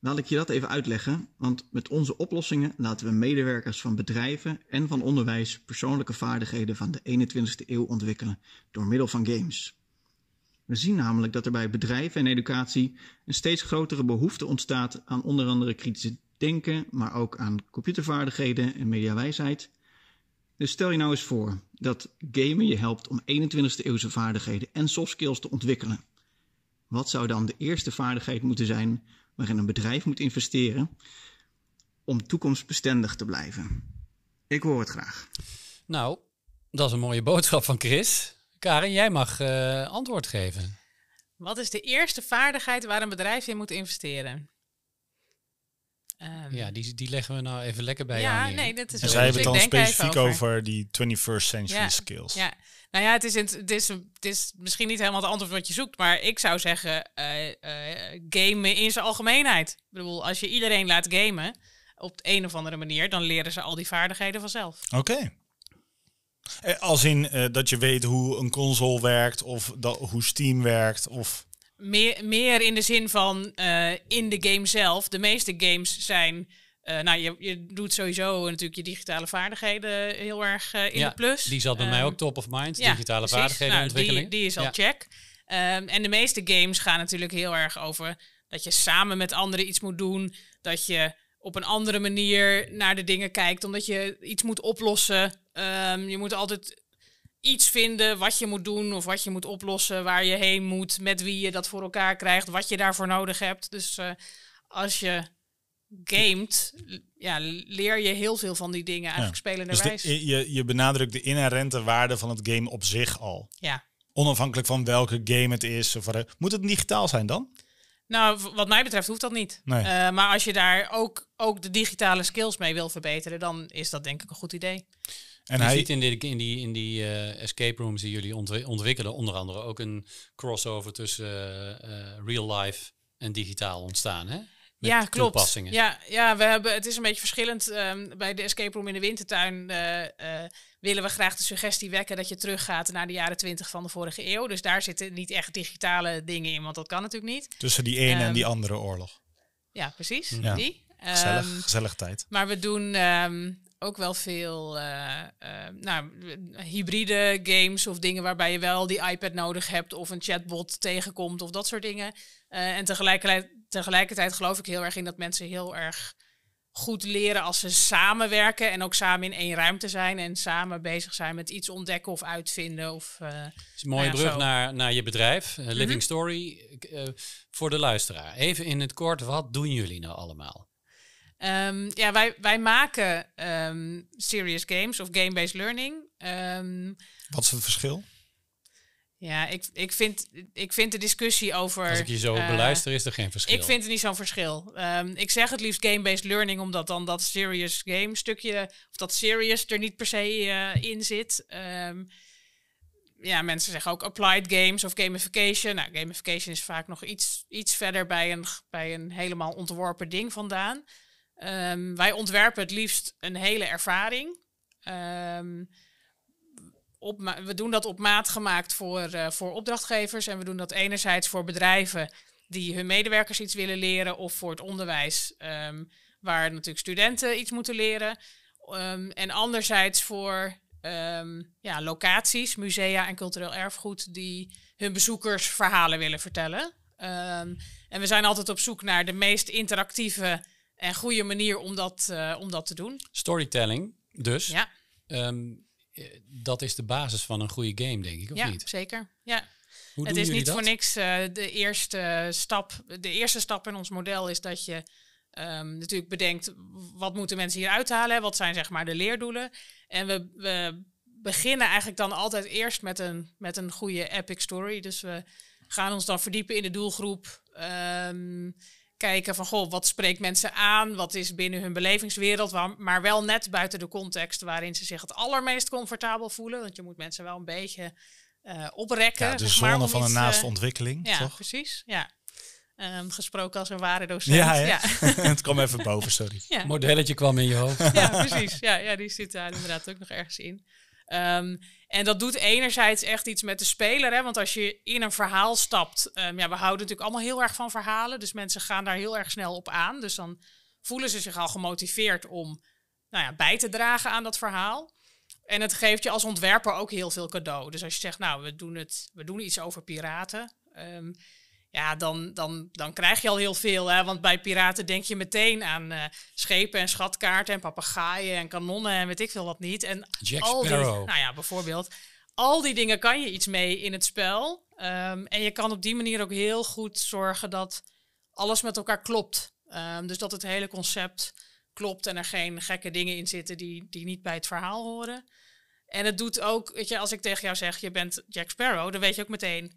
Laat ik je dat even uitleggen, want met onze oplossingen laten we medewerkers van bedrijven en van onderwijs persoonlijke vaardigheden van de 21ste eeuw ontwikkelen door middel van games. We zien namelijk dat er bij bedrijven en educatie een steeds grotere behoefte ontstaat aan onder andere kritische denken, maar ook aan computervaardigheden en mediawijsheid. Dus stel je nou eens voor dat gamen je helpt om 21ste eeuwse vaardigheden en soft skills te ontwikkelen. Wat zou dan de eerste vaardigheid moeten zijn waarin een bedrijf moet investeren om toekomstbestendig te blijven? Ik hoor het graag. Nou, dat is een mooie boodschap van Chris. Karin, jij mag eh, antwoord geven. Wat is de eerste vaardigheid waar een bedrijf in moet investeren? Ehm, ja, die, die leggen we nou even lekker bij ja, nee, dat is En hebben het dan specifiek over. die 21st century skills. Ja, nou ja, het is, het, is, het is misschien niet helemaal het antwoord wat je zoekt, maar ik zou zeggen, uh, gamen in zijn algemeenheid. Ik bedoel, als je iedereen laat gamen op de een of andere manier, dan leren ze al die vaardigheden vanzelf. Oké. Eh, als in dat je weet hoe een console werkt, of dat, hoe Steam werkt, of... Meer, meer in de zin van eh, in de game zelf. De meeste games zijn. Eh, nou, je, je doet sowieso natuurlijk je digitale vaardigheden heel erg eh, in de plus. Die zat bij mij ehm, ook top of mind. digitale vaardigheden nou, ontwikkeling. Die, is al check. Ehm, en de meeste games gaan natuurlijk heel erg over dat je samen met anderen iets moet doen. Dat je op een andere manier naar de dingen kijkt. Omdat je iets moet oplossen. Ehm, je moet altijd iets vinden wat je moet doen of wat je moet oplossen, waar je heen moet, met wie je dat voor elkaar krijgt, wat je daarvoor nodig hebt. Dus eh, als je gamet, ja, leer je heel veel van die dingen eigenlijk ja. spelenderwijs. Dus je, je benadrukt de inherente waarde van het game op zich al. Ja. Onafhankelijk van welke game het is. Of eh, moet het digitaal zijn dan? Nou, wat mij betreft hoeft dat niet. Eh, maar als je daar ook, ook de digitale skills mee wil verbeteren, dan is dat denk ik een goed idee. En je hij ziet in, die, in die, eh, escape rooms die jullie ontwikkelen, onder andere ook een crossover tussen eh, eh, real life en digitaal ontstaan. Hè? Met ja, klopt. Ja, ja we hebben, het is een beetje verschillend. Ehm, bij de escape room in de wintertuin uh, willen we graag de suggestie wekken dat je teruggaat naar de jaren 20 van de vorige eeuw. Dus daar zitten niet echt digitale dingen in, want dat kan natuurlijk niet. Tussen die ene en die ehm, andere oorlog. Ja, precies. Ja. Die. Um, tijd. Maar we doen ook wel veel eh, eh, nou, hybride games of dingen waarbij je wel die iPad nodig hebt of een chatbot tegenkomt of dat soort dingen. Eh, en tegelijkertijd, tegelijkertijd geloof ik heel erg in dat mensen heel erg goed leren als ze samenwerken en ook samen in één ruimte zijn en samen bezig zijn met iets ontdekken of uitvinden. Of, Het is dus een mooie nou brug naar, naar je bedrijf, Living mhm. Story. voor de luisteraar, even in het kort, wat doen jullie nou allemaal? Ehm, ja, wij, wij maken ehm, serious games of game-based learning. Ehm, Wat is het verschil? Ja, ik, ik, vind, ik vind de discussie over. Als ik je zo eh, beluister, is er geen verschil. Ik vind er niet zo'n verschil. ik zeg het liefst game-based learning, omdat dan dat serious game stukje, of dat serious er niet per se eh, in zit. Um, ja, mensen zeggen ook applied games of gamification. Nou, gamification is vaak nog iets, iets verder bij een, bij een helemaal ontworpen ding vandaan. Ehm, wij ontwerpen het liefst een hele ervaring. Ehm, op we doen dat op maat gemaakt voor, eh, voor opdrachtgevers. En we doen dat enerzijds voor bedrijven die hun medewerkers iets willen leren. Of voor het onderwijs, ehm, waar natuurlijk studenten iets moeten leren. en anderzijds voor ja, locaties, musea en cultureel erfgoed die hun bezoekers verhalen willen vertellen. en we zijn altijd op zoek naar de meest interactieve en goede manier om dat, eh, om dat te doen. Storytelling, dus. Ja. Ehm, eh, dat is de basis van een goede game, denk ik, of ja, niet? Ja, zeker. Ja. Hoe het is niet voor niks eh, de eerste stap. De eerste stap in ons model is dat je ehm, natuurlijk bedenkt wat moeten mensen hier uithalen, wat zijn zeg maar de leerdoelen. En we, we beginnen eigenlijk dan altijd eerst met een, met een goede epic story. Dus we gaan ons dan verdiepen in de doelgroep. Ehm, kijken van goh, wat spreekt mensen aan? Wat is binnen hun belevingswereld? Maar wel net buiten de context waarin ze zich het allermeest comfortabel voelen. Want je moet mensen wel een beetje eh, oprekken. de maar, zone van een naaste eh, ontwikkeling. Ja, toch? precies. Ja. Um, gesproken als een ware docent. Ja, het kwam even boven, sorry. Modelletje kwam in je hoofd. ja, precies. Ja, ja, die zit daar inderdaad ook nog ergens in. Ehm, en dat doet enerzijds echt iets met de speler. Hè? Want als je in een verhaal stapt. Ehm, ja, we houden natuurlijk allemaal heel erg van verhalen. Dus mensen gaan daar heel erg snel op aan. Dus dan voelen ze zich al gemotiveerd om nou ja, bij te dragen aan dat verhaal. En het geeft je als ontwerper ook heel veel cadeau. Dus als je zegt, nou, we doen, het, we doen iets over piraten. Ehm, ja, dan, dan, dan krijg je al heel veel. Hè? Want bij piraten denk je meteen aan eh, schepen en schatkaarten en papegaaien en kanonnen en weet ik veel wat niet. En Jack al Sparrow. nou ja, bijvoorbeeld. Al die dingen kan je iets mee in het spel. Ehm, en je kan op die manier ook heel goed zorgen dat alles met elkaar klopt. Ehm, dus dat het hele concept klopt en er geen gekke dingen in zitten die, die niet bij het verhaal horen. En het doet ook, weet je, als ik tegen jou zeg, je bent Jack Sparrow, dan weet je ook meteen,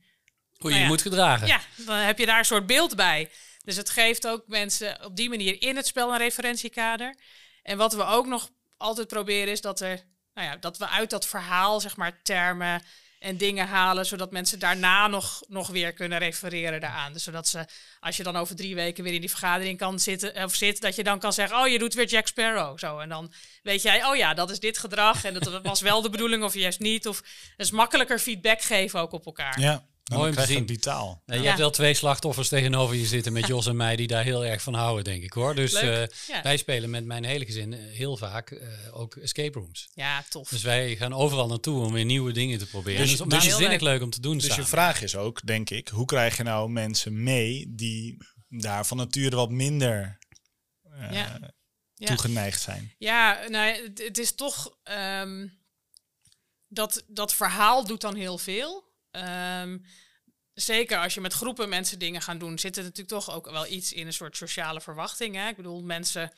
hoe je nou je moet gedragen. Ja, dan heb je daar een soort beeld bij. Dus het geeft ook mensen op die manier in het spel een referentiekader. En wat we ook nog altijd proberen is dat, er, nou ja, dat we uit dat verhaal zeg maar termen en dingen halen, zodat mensen daarna nog, nog weer kunnen refereren daaraan. Dus zodat ze, als je dan over drie weken weer in die vergadering kan zitten, of zit, dat je dan kan zeggen, oh, je doet weer Jack Sparrow. Zo, en dan weet jij, oh ja, dat is dit gedrag en dat was wel de bedoeling of juist niet. Of is makkelijker feedback geven ook op elkaar. Ja, Mooi om te die taal. Ja, je hebt wel twee slachtoffers tegenover je zitten met Jos en mij die daar heel erg van houden, denk ik hoor. Dus eh, wij spelen met mijn hele gezin eh, heel vaak eh, ook escape rooms. Ja, tof. Dus wij gaan overal naartoe om weer nieuwe dingen te proberen. Dus, het is dus- leuk. leuk om te doen. Dus je vraag is ook, denk ik, hoe krijg je nou mensen mee die daar van nature wat minder uh, ja. toegeneigd zijn? Ja, nou, het, is toch ehm, dat dat verhaal doet dan heel veel. Ehm, zeker als je met groepen mensen dingen gaan doen, zit er natuurlijk toch ook wel iets in een soort sociale verwachting. Hè? Ik bedoel, mensen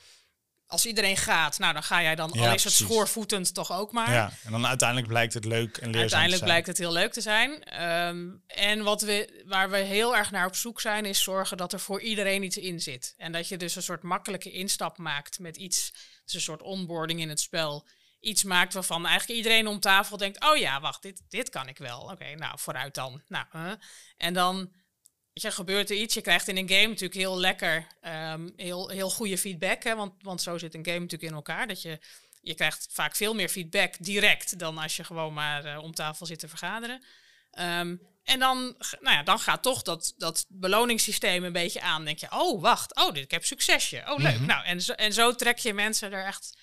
als iedereen gaat, nou dan ga jij dan, al is het schoorvoetend toch ook maar. Ja, en dan uiteindelijk blijkt het leuk en leerzaam te zijn. blijkt het heel leuk te zijn. Ehm, en wat we, waar we heel erg naar op zoek zijn, is zorgen dat er voor iedereen iets in zit. En dat je dus een soort makkelijke instap maakt met iets, dus een soort onboarding in het spel, iets maakt waarvan eigenlijk iedereen om tafel denkt: oh ja, wacht, dit, dit kan ik wel. Oké, nou vooruit dan. Nou, En dan je, gebeurt er iets. Je krijgt in een game natuurlijk heel lekker, ehm, heel, heel goede feedback. Hè? Want, want zo zit een game natuurlijk in elkaar. Dat je, je krijgt vaak veel meer feedback direct dan als je gewoon maar eh, om tafel zit te vergaderen. Ehm, en dan, nou ja, dan gaat toch dat, dat beloningssysteem een beetje aan. denk je, oh wacht, oh, dit, ik heb succesje. Oh leuk. Mhm. Nou, en zo, en zo trek je mensen er echt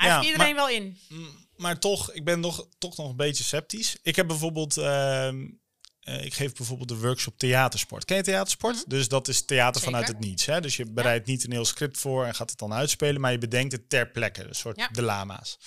ja, iedereen maar, wel in. Mm, maar toch, ik ben nog, toch nog een beetje sceptisch. Ik heb bijvoorbeeld... Ehm, eh, ik geef bijvoorbeeld de workshop theatersport. Ken je theatersport? Mhm. Dus dat is theater vanuit het niets. Hè? Dus je bereidt niet een heel script voor en gaat het dan uitspelen, maar je bedenkt het ter plekke. Een soort ja. de lama's.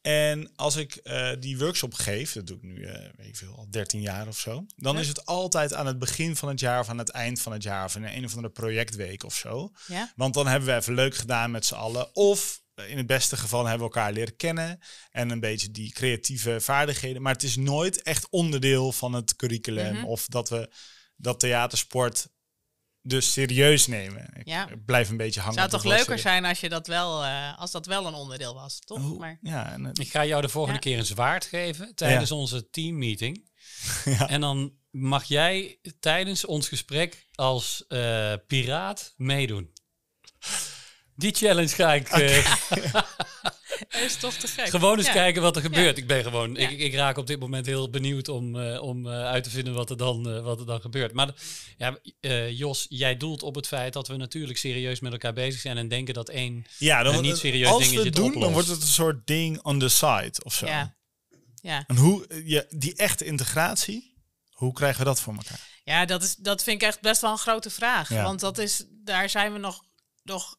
En als ik eh, die workshop geef, dat doe ik nu, uh, weet ik veel, al 13 jaar of zo, dan is het altijd aan het begin van het jaar of aan het eind van het jaar of in een, of andere projectweek of zo. Want dan hebben we even leuk gedaan met z'n allen. Of eh, in het beste geval hebben we elkaar leren kennen en een beetje die creatieve vaardigheden. Maar het is nooit echt onderdeel van het curriculum mhm. of dat we dat theatersport dus serieus nemen. Ik ja. blijf een beetje hangen. Zou toch leuker zijn als, je dat wel, eh, als dat wel een onderdeel was, toch? maar... ja, Ik ga jou de volgende keer een zwaard geven tijdens onze teammeeting. ja. En dan mag jij tijdens ons gesprek als eh, piraat meedoen. Die challenge ga ik. Eh, te Gewoon eens kijken wat er gebeurt. Ik ben gewoon, ik, ik, raak op dit moment heel benieuwd om, eh, om eh, uit te vinden wat er dan, wat er dan gebeurt. Maar ja, Jos, jij doelt op het feit dat we natuurlijk serieus met elkaar bezig zijn en denken dat één ja, dan, niet serieus als dingetje we het doen, dan wordt het een soort ding on the side of zo. Ja. ja. En hoe, je die echte integratie, hoe krijgen we dat voor elkaar? Ja, dat, is, dat vind ik echt best wel een grote vraag. Want dat is, daar zijn we nog, nog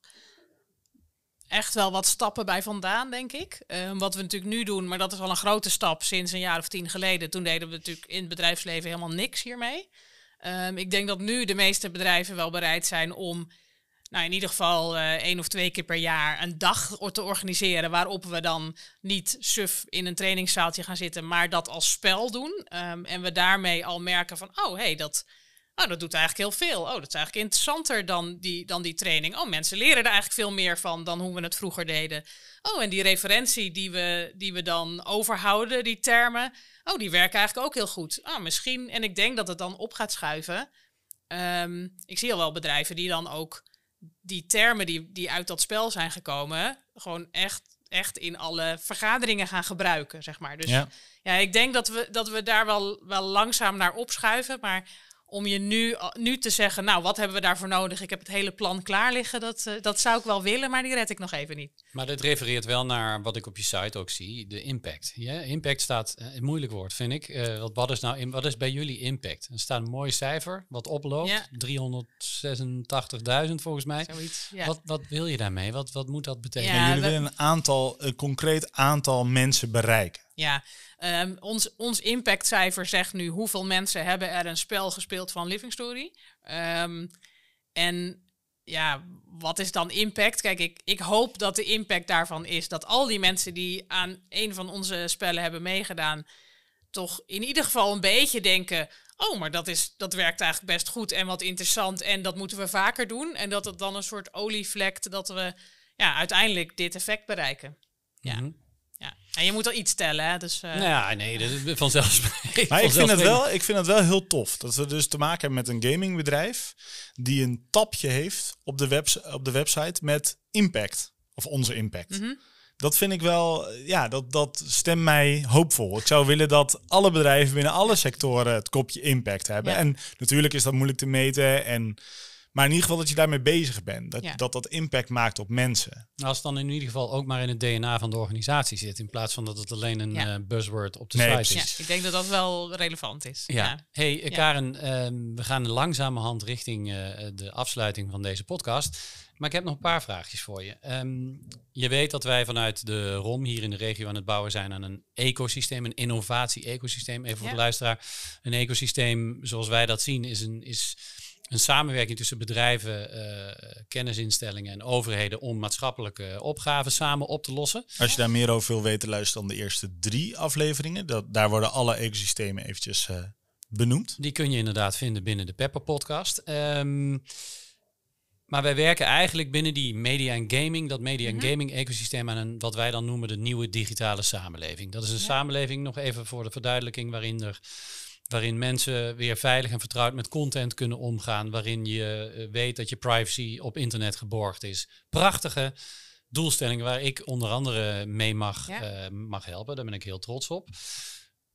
echt wel wat stappen bij vandaan, denk ik. Ehm, wat we natuurlijk nu doen, maar dat is al een grote stap sinds een jaar of tien geleden. Toen deden we natuurlijk in het bedrijfsleven helemaal niks hiermee. Ehm, ik denk dat nu de meeste bedrijven wel bereid zijn om nou, in ieder geval uh, één of twee keer per jaar een dag te organiseren. Waarop we dan niet suf in een trainingszaaltje gaan zitten, maar dat als spel doen. Ehm, en we daarmee al merken van, oh hé, hey, dat oh, dat doet eigenlijk heel veel. Oh, dat is eigenlijk interessanter dan die, dan die training. Oh, mensen leren er eigenlijk veel meer van dan hoe we het vroeger deden. Oh, en die referentie die we, die we dan overhouden, die termen, oh, die werken eigenlijk ook heel goed. Ah, misschien, en ik denk dat het dan op gaat schuiven. Ehm, ik zie al wel bedrijven die dan ook die termen die, die uit dat spel zijn gekomen, gewoon echt echt in alle vergaderingen gaan gebruiken, zeg maar. Dus ja, ja ik denk dat we, dat we daar wel, wel langzaam naar opschuiven. Maar om je nu, nu te zeggen, nou, wat hebben we daarvoor nodig? Ik heb het hele plan klaar liggen. Dat, eh, dat zou ik wel willen, maar die red ik nog even niet. Maar dit refereert wel naar wat ik op je site ook zie, de impact. Ja, impact staat, eh, een moeilijk woord vind ik. Uh, wat, is nou, wat is bij jullie impact? Er staat een mooi cijfer, wat oploopt, 386.000 volgens mij. Zoiets, wat, wat wil je daarmee? Wat, wat moet dat betekenen? jullie we... willen een aantal, een concreet aantal mensen bereiken ja. Ehm, ons, ons impactcijfer zegt nu hoeveel mensen hebben er een spel gespeeld van Living Story. Ehm, en ja, wat is dan impact? Kijk, ik, ik hoop dat de impact daarvan is dat al die mensen die aan een van onze spellen hebben meegedaan, toch in ieder geval een beetje denken. Oh, maar dat, is, dat werkt eigenlijk best goed en wat interessant. En dat moeten we vaker doen. En dat het dan een soort olievlekt dat we ja, uiteindelijk dit effect bereiken. Ja. Mhm. Ja. En je moet al iets tellen, hè? Dus, eh, nou Ja, nee, dat is vanzelfsprekend. Maar ik vind, het wel, ik vind het wel heel tof dat we dus te maken hebben met een gamingbedrijf die een tapje heeft op de, webs op de website met impact. Of onze impact. Mhm. Dat vind ik wel, eh, ja, dat, dat stemt mij hoopvol. Ik zou willen dat alle bedrijven binnen alle sectoren het kopje impact hebben. En natuurlijk is dat moeilijk te meten en maar in ieder geval dat je daarmee bezig bent. Dat dat, impact maakt op mensen. Als het dan in ieder geval ook maar in het DNA van de organisatie zit. In plaats van dat het alleen een eh, buzzword op de nee, is. Ja, ik denk dat dat wel relevant is. Ja. hey, Karen, ehm, we gaan langzamerhand richting eh, de afsluiting van deze podcast. Maar ik heb nog een paar vraagjes voor je. Ehm, je weet dat wij vanuit de ROM hier in de regio aan het bouwen zijn aan een ecosysteem, een innovatie-ecosysteem. Even voor de luisteraar. Een ecosysteem, zoals wij dat zien, is een... Is een samenwerking tussen bedrijven, eh, kennisinstellingen en overheden om maatschappelijke opgaven samen op te lossen. Als je daar meer over wil weten, luister dan de eerste drie afleveringen. Dat, daar worden alle ecosystemen eventjes eh, benoemd. Die kun je inderdaad vinden binnen de Pepper podcast. Ehm, maar wij werken eigenlijk binnen die media en gaming, dat media en mhm. gaming ecosysteem aan een, wat wij dan noemen de nieuwe digitale samenleving. Dat is een samenleving, nog even voor de verduidelijking, waarin er waarin mensen weer veilig en vertrouwd met content kunnen omgaan, waarin je eh, weet dat je privacy op internet geborgd is. Prachtige doelstellingen waar ik onder andere mee mag, eh, mag helpen. Daar ben ik heel trots op.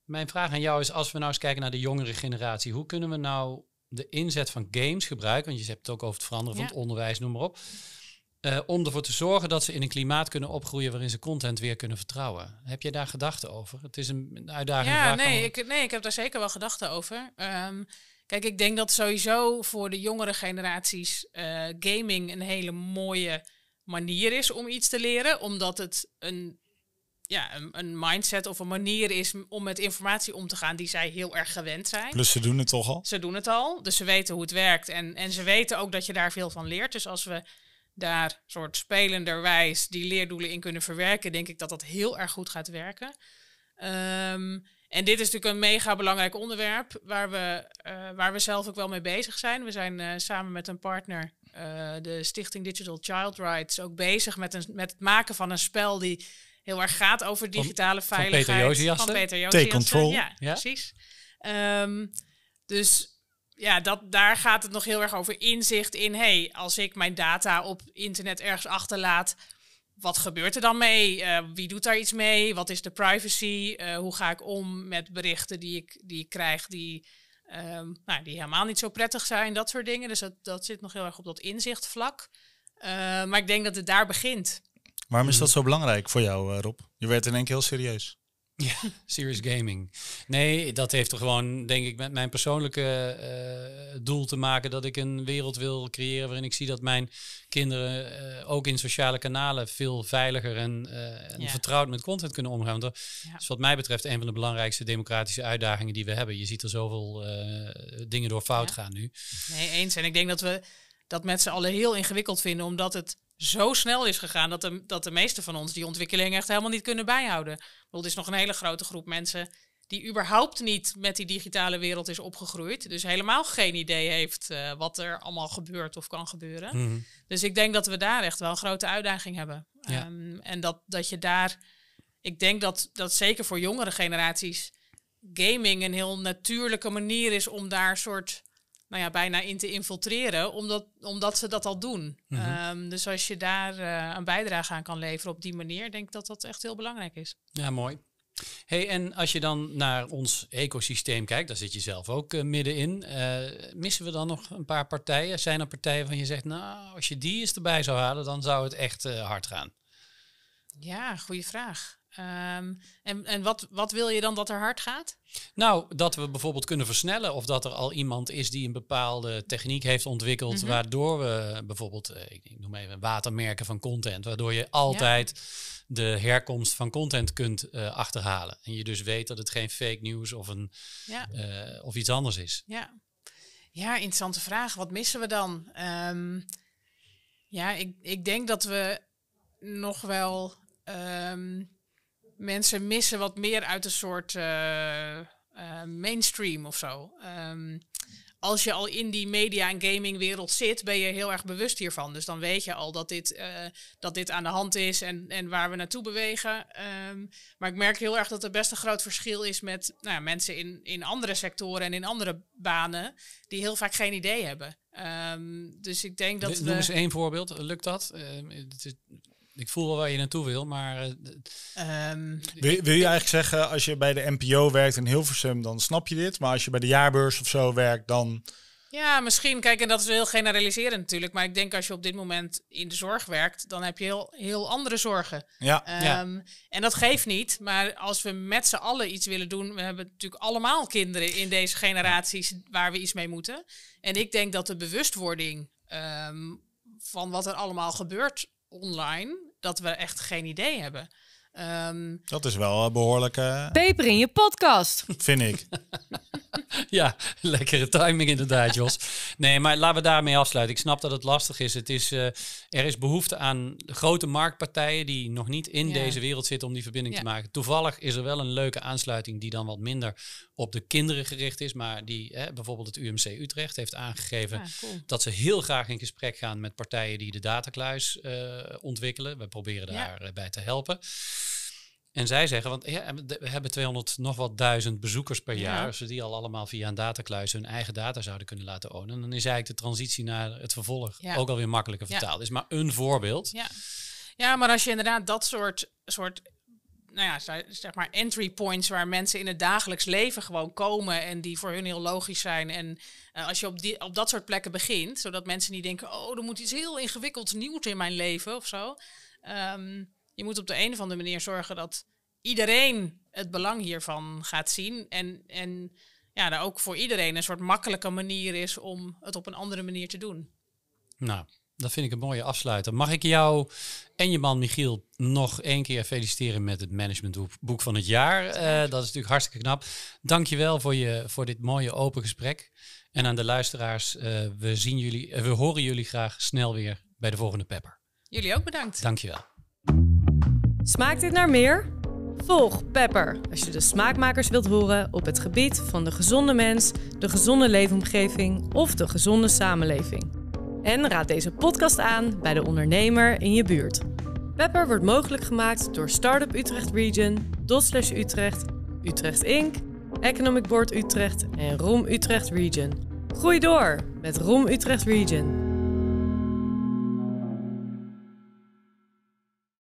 Mijn vraag aan jou is, als we nou eens kijken naar de jongere generatie, hoe kunnen we nou de inzet van games gebruiken? Want je hebt het ook over het veranderen van het onderwijs, noem maar op. Eh, om ervoor te zorgen dat ze in een klimaat kunnen opgroeien waarin ze content weer kunnen vertrouwen. Heb je daar gedachten over? Het is een uitdaging. Ja, nee, ik, nee, ik heb daar zeker wel gedachten over. Ehm, kijk, ik denk dat sowieso voor de jongere generaties eh, gaming een hele mooie manier is om iets te leren, omdat het een, ja, een, een, mindset of een manier is om met informatie om te gaan die zij heel erg gewend zijn. Plus ze doen het toch al? Ze doen het al, dus ze weten hoe het werkt en, en ze weten ook dat je daar veel van leert. Dus als we daar soort spelenderwijs die leerdoelen in kunnen verwerken, denk ik dat dat heel erg goed gaat werken. Ehm, en dit is natuurlijk een mega belangrijk onderwerp waar we, eh, waar we zelf ook wel mee bezig zijn. We zijn eh, samen met een partner, eh, de Stichting Digital Child Rights, ook bezig met, een, met het maken van een spel die heel erg gaat over digitale veiligheid. Van Peter Joziassen. Take control. Ja, precies. Ehm, dus ja, dat, daar gaat het nog heel erg over inzicht in. hey, als ik mijn data op internet ergens achterlaat, wat gebeurt er dan mee? Eh, wie doet daar iets mee? Wat is de privacy? Eh, hoe ga ik om met berichten die ik, die ik krijg die, ehm, nou, die helemaal niet zo prettig zijn? Dat soort dingen. Dus dat, dat zit nog heel erg op dat inzichtvlak. Eh, maar ik denk dat het daar begint. Waarom is dat zo belangrijk voor jou, Rob? Je werd in één keer heel serieus. Ja, serious gaming. Nee, dat heeft er gewoon, denk ik, met mijn persoonlijke eh, doel te maken dat ik een wereld wil creëren waarin ik zie dat mijn kinderen eh, ook in sociale kanalen veel veiliger en, eh, vertrouwd met content kunnen omgaan. Want dat is wat mij betreft een van de belangrijkste democratische uitdagingen die we hebben. Je ziet er zoveel dingen door fout gaan nu. Nee, eens. En ik denk dat we dat met z'n allen heel ingewikkeld vinden, omdat het zo snel is gegaan dat de, dat de meesten van ons die ontwikkeling echt helemaal niet kunnen bijhouden. Want er is nog een hele grote groep mensen die überhaupt niet met die digitale wereld is opgegroeid. Dus helemaal geen idee heeft eh, wat er allemaal gebeurt of kan gebeuren. Mhm. Dus ik denk dat we daar echt wel een grote uitdaging hebben. Ehm, en dat, dat je daar, ik denk dat, dat zeker voor jongere generaties gaming een heel natuurlijke manier is om daar een soort nou ja, bijna in te infiltreren, omdat, omdat ze dat al doen. Mhm. Ehm, dus als je daar eh, een bijdrage aan kan leveren op die manier, denk ik dat dat echt heel belangrijk is. Ja, mooi. Hey, en als je dan naar ons ecosysteem kijkt, daar zit je zelf ook eh, middenin. Eh, missen we dan nog een paar partijen? Zijn er partijen van je zegt, nou, als je die eens erbij zou halen, dan zou het echt hard gaan? Ja, goede vraag. Ehm, en en wat, wat wil je dan dat er hard gaat? Nou, dat we bijvoorbeeld kunnen versnellen of dat er al iemand is die een bepaalde techniek heeft ontwikkeld, mhm. waardoor we bijvoorbeeld, eh, ik noem even watermerken van content, waardoor je altijd de herkomst van content kunt eh, achterhalen. En je dus weet dat het geen fake news of, een, eh, of iets anders is. Ja. ja, interessante vraag. Wat missen we dan? Ehm, ja, ik, ik denk dat we nog wel. Ehm, mensen missen wat meer uit een soort eh, eh, mainstream of zo. Ehm, als je al in die media- en gamingwereld zit, ben je heel erg bewust hiervan. Dus dan weet je al dat dit, eh, dat dit aan de hand is en, en waar we naartoe bewegen. Ehm, maar ik merk heel erg dat er best een groot verschil is met nou ja, mensen in, in andere sectoren en in andere banen, die heel vaak geen idee hebben. Ehm, dus ik denk dat. Noem eens één voorbeeld. Lukt dat? Uh, ik voel wel waar je naartoe wil, maar... Eh, ehm, wil, wil, je eigenlijk zeggen, als je bij de NPO werkt in Hilversum, dan snap je dit. Maar als je bij de jaarbeurs of zo werkt, dan... Ja, misschien. Kijk, en dat is heel generaliserend natuurlijk. Maar ik denk als je op dit moment in de zorg werkt, dan heb je heel, heel andere zorgen. Ja, ehm, En dat geeft niet. Maar als we met z'n allen iets willen doen, we hebben natuurlijk allemaal kinderen in deze generaties waar we iets mee moeten. En ik denk dat de bewustwording ehm, van wat er allemaal gebeurt online dat we echt geen idee hebben. Ehm, dat is wel behoorlijk. Peper in je podcast. Vind ik. ja, lekkere timing inderdaad, Jos. Nee, maar laten we daarmee afsluiten. Ik snap dat het lastig is. Het is eh, er is behoefte aan grote marktpartijen die nog niet in deze wereld zitten om die verbinding te maken. Toevallig is er wel een leuke aansluiting die dan wat minder op de kinderen gericht is. Maar die, bijvoorbeeld het UMC Utrecht heeft aangegeven ah, dat ze heel graag in gesprek gaan met partijen die de datakluis eh, ontwikkelen. We proberen daarbij eh, te helpen. En zij zeggen, want we hebben 200 nog wat duizend bezoekers per jaar. Als we die al allemaal via een datakluis hun eigen data zouden kunnen laten ownen, dan is eigenlijk de transitie naar het vervolg ook alweer makkelijker vertaald. Is maar een voorbeeld. Ja. ja, maar als je inderdaad dat soort, soort nou ja, zeg maar entry points waar mensen in het dagelijks leven gewoon komen en die voor hun heel logisch zijn. En eh, als je op, die, op dat soort plekken begint, zodat mensen niet denken, oh, er moet iets heel ingewikkelds nieuws in mijn leven of zo. Ehm, je moet op de een of andere manier zorgen dat iedereen het belang hiervan gaat zien. En, en ja, er ook voor iedereen een soort makkelijke manier is om het op een andere manier te doen. Nou, dat vind ik een mooie afsluiter. Mag ik jou en je man Michiel nog één keer feliciteren met het managementboek van het jaar? Eh, dat is natuurlijk hartstikke knap. Dank je wel voor, je, voor dit mooie open gesprek. En aan de luisteraars, eh, we, zien jullie, eh, we horen jullie graag snel weer bij de volgende Pepper. Jullie ook bedankt. Dank je wel. Smaakt dit naar meer? Volg Pepper als je de smaakmakers wilt horen op het gebied van de gezonde mens, de gezonde leefomgeving of de gezonde samenleving. En raad deze podcast aan bij de ondernemer in je buurt. Pepper wordt mogelijk gemaakt door Startup Utrecht Region, Dotslash Utrecht, Utrecht Inc., Economic Board Utrecht en Rom Utrecht Region. Groei door met Rom Utrecht Region.